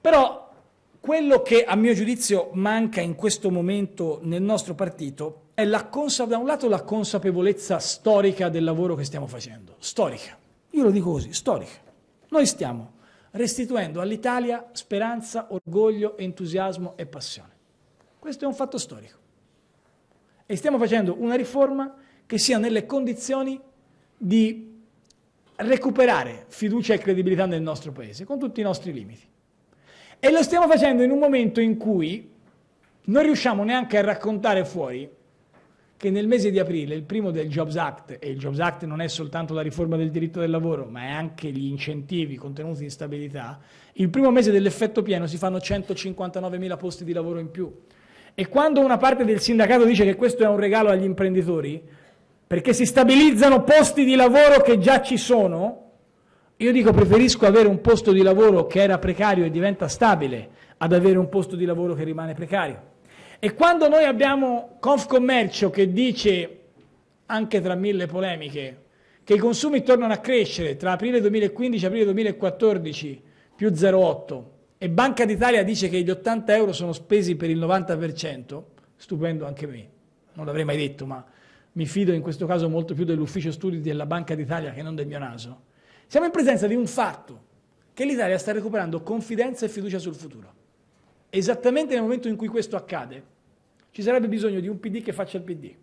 Però quello che a mio giudizio manca in questo momento nel nostro partito è la consa- da un lato la consapevolezza storica del lavoro che stiamo facendo, storica, io lo dico così, storica. Noi stiamo restituendo all'Italia speranza, orgoglio, entusiasmo e passione. Questo è un fatto storico. E stiamo facendo una riforma che sia nelle condizioni di recuperare fiducia e credibilità nel nostro Paese, con tutti i nostri limiti. E lo stiamo facendo in un momento in cui non riusciamo neanche a raccontare fuori che nel mese di aprile, il primo del Jobs Act, e il Jobs Act non è soltanto la riforma del diritto del lavoro, ma è anche gli incentivi contenuti in stabilità, il primo mese dell'effetto pieno si fanno 159.000 posti di lavoro in più. E quando una parte del sindacato dice che questo è un regalo agli imprenditori, perché si stabilizzano posti di lavoro che già ci sono, io dico preferisco avere un posto di lavoro che era precario e diventa stabile ad avere un posto di lavoro che rimane precario. E quando noi abbiamo Confcommercio che dice, anche tra mille polemiche, che i consumi tornano a crescere tra aprile 2015 e aprile 2014 più 0,8 e Banca d'Italia dice che gli 80 euro sono spesi per il 90%, stupendo anche me, non l'avrei mai detto, ma mi fido in questo caso molto più dell'ufficio studi della Banca d'Italia che non del mio naso siamo in presenza di un fatto, che l'Italia sta recuperando confidenza e fiducia sul futuro. Esattamente nel momento in cui questo accade, ci sarebbe bisogno di un PD che faccia il PD.